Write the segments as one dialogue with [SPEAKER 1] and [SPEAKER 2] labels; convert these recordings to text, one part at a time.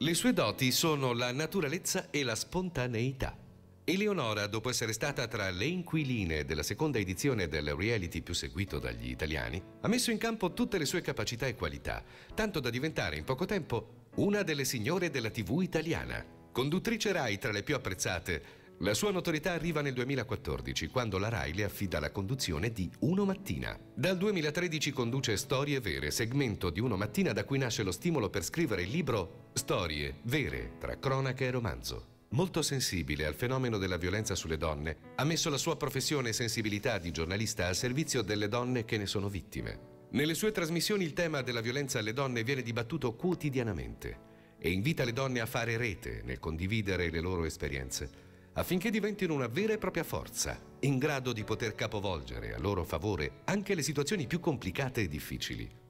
[SPEAKER 1] Le sue doti sono la naturalezza e la spontaneità. Eleonora, dopo essere stata tra le inquiline della seconda edizione del reality più seguito dagli italiani, ha messo in campo tutte le sue capacità e qualità, tanto da diventare in poco tempo una delle signore della TV italiana, conduttrice Rai tra le più apprezzate la sua notorietà arriva nel 2014, quando la Rai le affida la conduzione di Uno Mattina. Dal 2013 conduce Storie Vere, segmento di Uno Mattina da cui nasce lo stimolo per scrivere il libro Storie Vere, tra cronaca e romanzo. Molto sensibile al fenomeno della violenza sulle donne, ha messo la sua professione e sensibilità di giornalista al servizio delle donne che ne sono vittime. Nelle sue trasmissioni il tema della violenza alle donne viene dibattuto quotidianamente e invita le donne a fare rete nel condividere le loro esperienze affinché diventino una vera e propria forza, in grado di poter capovolgere a loro favore anche le situazioni più complicate e difficili.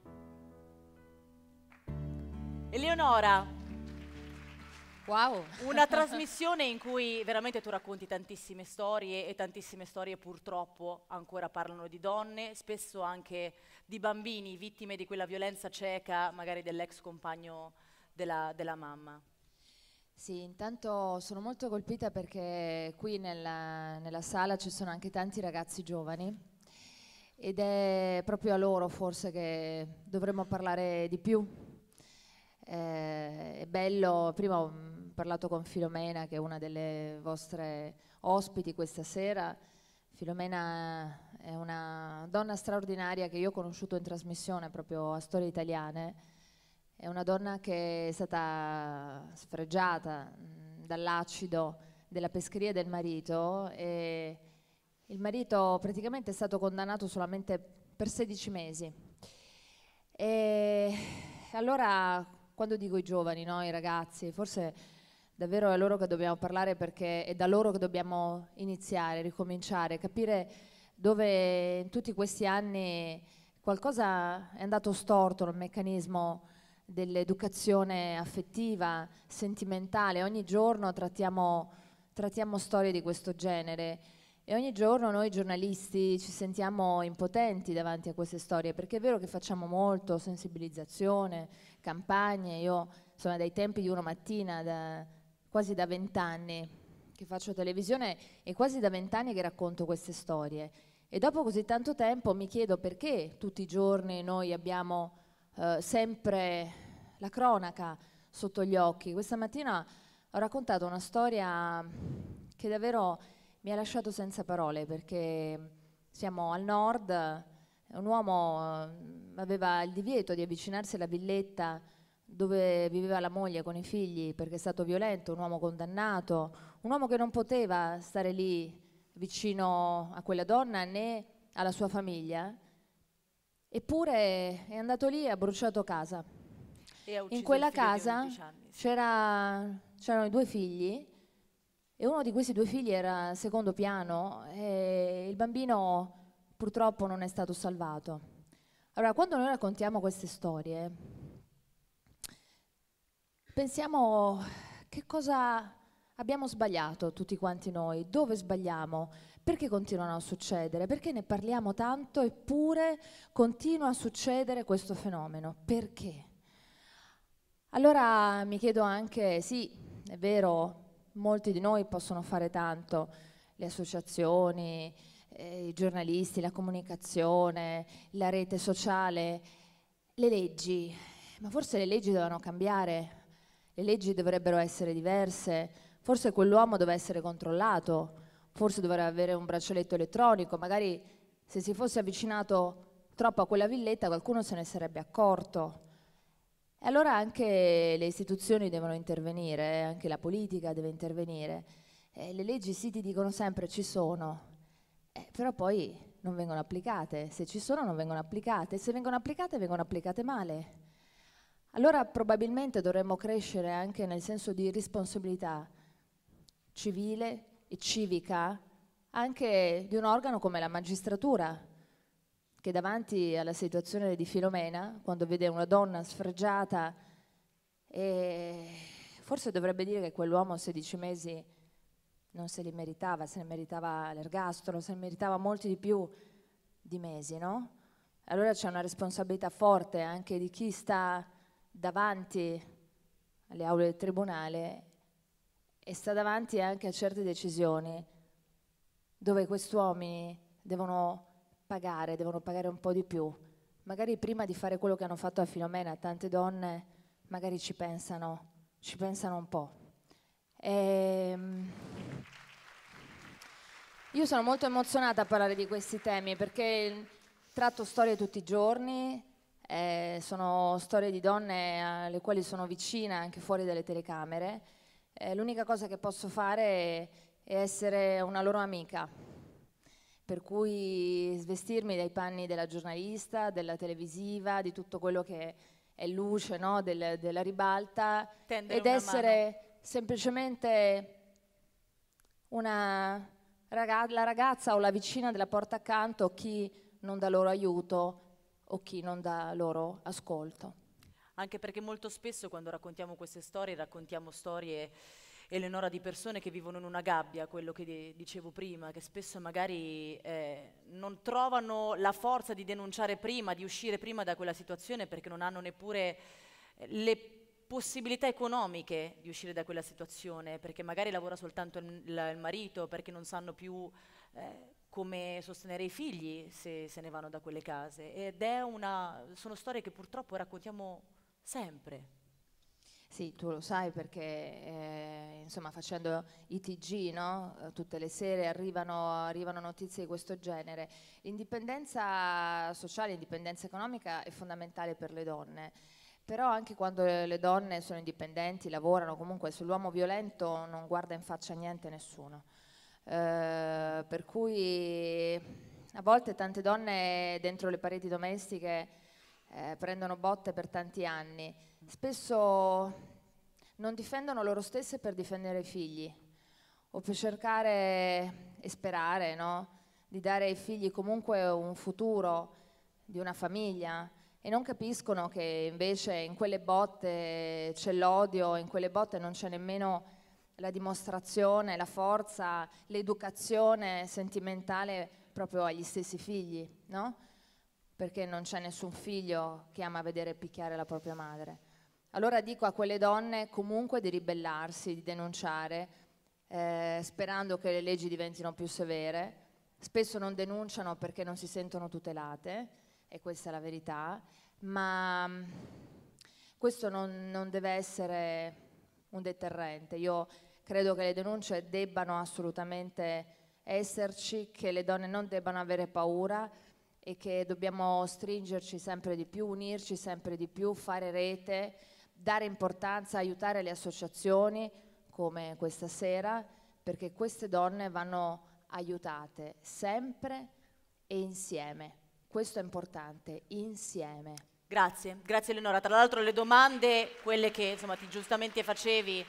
[SPEAKER 2] Eleonora, Wow. Una trasmissione in cui veramente tu racconti tantissime storie e tantissime storie purtroppo ancora parlano di donne, spesso anche di bambini vittime di quella violenza cieca, magari dell'ex compagno della, della mamma.
[SPEAKER 3] Sì, intanto sono molto colpita perché qui nella, nella sala ci sono anche tanti ragazzi giovani ed è proprio a loro forse che dovremmo parlare di più. Eh, è bello, prima ho mm, parlato con Filomena che è una delle vostre ospiti questa sera. Filomena è una donna straordinaria che io ho conosciuto in trasmissione proprio a Storie Italiane è una donna che è stata sfregiata mm, dall'acido della pescheria del marito e il marito praticamente è stato condannato solamente per 16 mesi. E allora, quando dico i giovani, no, i ragazzi, forse davvero è a loro che dobbiamo parlare perché è da loro che dobbiamo iniziare, ricominciare, capire dove in tutti questi anni qualcosa è andato storto nel meccanismo dell'educazione affettiva, sentimentale. Ogni giorno trattiamo, trattiamo storie di questo genere e ogni giorno noi giornalisti ci sentiamo impotenti davanti a queste storie, perché è vero che facciamo molto, sensibilizzazione, campagne, io sono dai tempi di una mattina, da, quasi da vent'anni che faccio televisione e quasi da vent'anni che racconto queste storie. E dopo così tanto tempo mi chiedo perché tutti i giorni noi abbiamo eh, sempre la cronaca sotto gli occhi. Questa mattina ho raccontato una storia che davvero mi ha lasciato senza parole perché siamo al nord, un uomo eh, aveva il divieto di avvicinarsi alla villetta dove viveva la moglie con i figli perché è stato violento, un uomo condannato, un uomo che non poteva stare lì vicino a quella donna né alla sua famiglia Eppure è andato lì e ha bruciato casa. In quella casa c'erano i due figli e uno di questi due figli era al secondo piano e il bambino purtroppo non è stato salvato. Allora, quando noi raccontiamo queste storie, pensiamo che cosa abbiamo sbagliato tutti quanti noi, dove sbagliamo, perché continuano a succedere? Perché ne parliamo tanto eppure continua a succedere questo fenomeno? Perché? Allora mi chiedo anche, sì, è vero, molti di noi possono fare tanto, le associazioni, eh, i giornalisti, la comunicazione, la rete sociale, le leggi, ma forse le leggi devono cambiare, le leggi dovrebbero essere diverse, forse quell'uomo deve essere controllato forse dovrà avere un braccialetto elettronico, magari se si fosse avvicinato troppo a quella villetta qualcuno se ne sarebbe accorto. E allora anche le istituzioni devono intervenire, anche la politica deve intervenire. Eh, le leggi sì ti dicono sempre ci sono, eh, però poi non vengono applicate. Se ci sono non vengono applicate, se vengono applicate vengono applicate male. Allora probabilmente dovremmo crescere anche nel senso di responsabilità civile, e civica anche di un organo come la magistratura, che davanti alla situazione di Filomena, quando vede una donna sfregiata e forse dovrebbe dire che quell'uomo a 16 mesi non se li meritava, se ne meritava l'ergastolo, se ne meritava molti di più di mesi, no? Allora c'è una responsabilità forte anche di chi sta davanti alle aule del tribunale e sta davanti anche a certe decisioni dove questi uomini devono pagare, devono pagare un po' di più. Magari prima di fare quello che hanno fatto a Filomena, tante donne magari ci pensano, ci pensano un po'. E... Ehm, io sono molto emozionata a parlare di questi temi perché tratto storie tutti i giorni, eh, sono storie di donne alle quali sono vicina anche fuori dalle telecamere eh, l'unica cosa che posso fare è, essere una loro amica, per cui svestirmi dai panni della giornalista, della televisiva, di tutto quello che è luce no? Del, della ribalta Tendere ed essere mano. semplicemente una raga la ragazza o la vicina della porta accanto, chi non dà loro aiuto o chi non dà loro ascolto
[SPEAKER 2] anche perché molto spesso quando raccontiamo queste storie raccontiamo storie Eleonora di persone che vivono in una gabbia, quello che dicevo prima, che spesso magari eh, non trovano la forza di denunciare prima, di uscire prima da quella situazione perché non hanno neppure eh, le possibilità economiche di uscire da quella situazione, perché magari lavora soltanto il, il marito, perché non sanno più eh, come sostenere i figli se se ne vanno da quelle case. Ed è una, sono storie che purtroppo raccontiamo sempre.
[SPEAKER 3] Sì, tu lo sai perché eh, insomma, facendo i TG no? Eh, tutte le sere arrivano, arrivano, notizie di questo genere. L'indipendenza sociale, l'indipendenza economica è fondamentale per le donne, però anche quando le donne sono indipendenti, lavorano comunque sull'uomo violento non guarda in faccia niente nessuno. Eh, per cui a volte tante donne dentro le pareti domestiche eh, prendono botte per tanti anni, spesso non difendono loro stesse per difendere i figli o per cercare e sperare no? di dare ai figli comunque un futuro di una famiglia e non capiscono che invece in quelle botte c'è l'odio, in quelle botte non c'è nemmeno la dimostrazione, la forza, l'educazione sentimentale proprio agli stessi figli, no? perché non c'è nessun figlio che ama vedere picchiare la propria madre. Allora dico a quelle donne comunque di ribellarsi, di denunciare, eh, sperando che le leggi diventino più severe. Spesso non denunciano perché non si sentono tutelate, e questa è la verità, ma mm, questo non, non deve essere un deterrente. Io credo che le denunce debbano assolutamente esserci, che le donne non debbano avere paura e che dobbiamo stringerci sempre di più, unirci sempre di più, fare rete, dare importanza, aiutare le associazioni come questa sera, perché queste donne vanno aiutate sempre e insieme. Questo è importante, insieme.
[SPEAKER 2] Grazie, grazie Eleonora. Tra l'altro le domande, quelle che insomma, ti giustamente facevi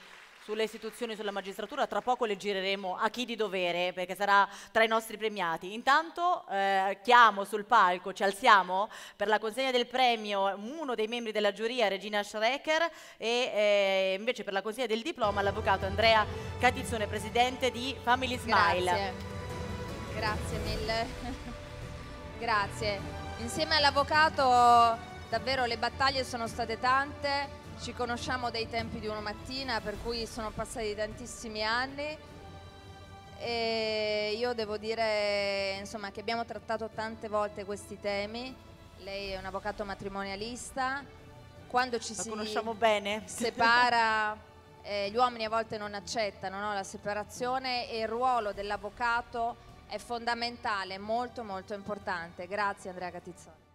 [SPEAKER 2] sulle istituzioni, sulla magistratura, tra poco le gireremo a chi di dovere, perché sarà tra i nostri premiati. Intanto eh, chiamo sul palco, ci alziamo per la consegna del premio uno dei membri della giuria, Regina Schrecker, e eh, invece per la consegna del diploma l'avvocato Andrea Catizzone, presidente di Family Smile.
[SPEAKER 3] Grazie, grazie mille. grazie. Insieme all'avvocato davvero le battaglie sono state tante, ci conosciamo dai tempi di una mattina, per cui sono passati tantissimi anni e io devo dire insomma, che abbiamo trattato tante volte questi temi. Lei è un avvocato matrimonialista, quando ci La si conosciamo bene. separa eh, gli uomini a volte non accettano no? la separazione e il ruolo dell'avvocato è fondamentale, molto molto importante. Grazie Andrea Catizzoni.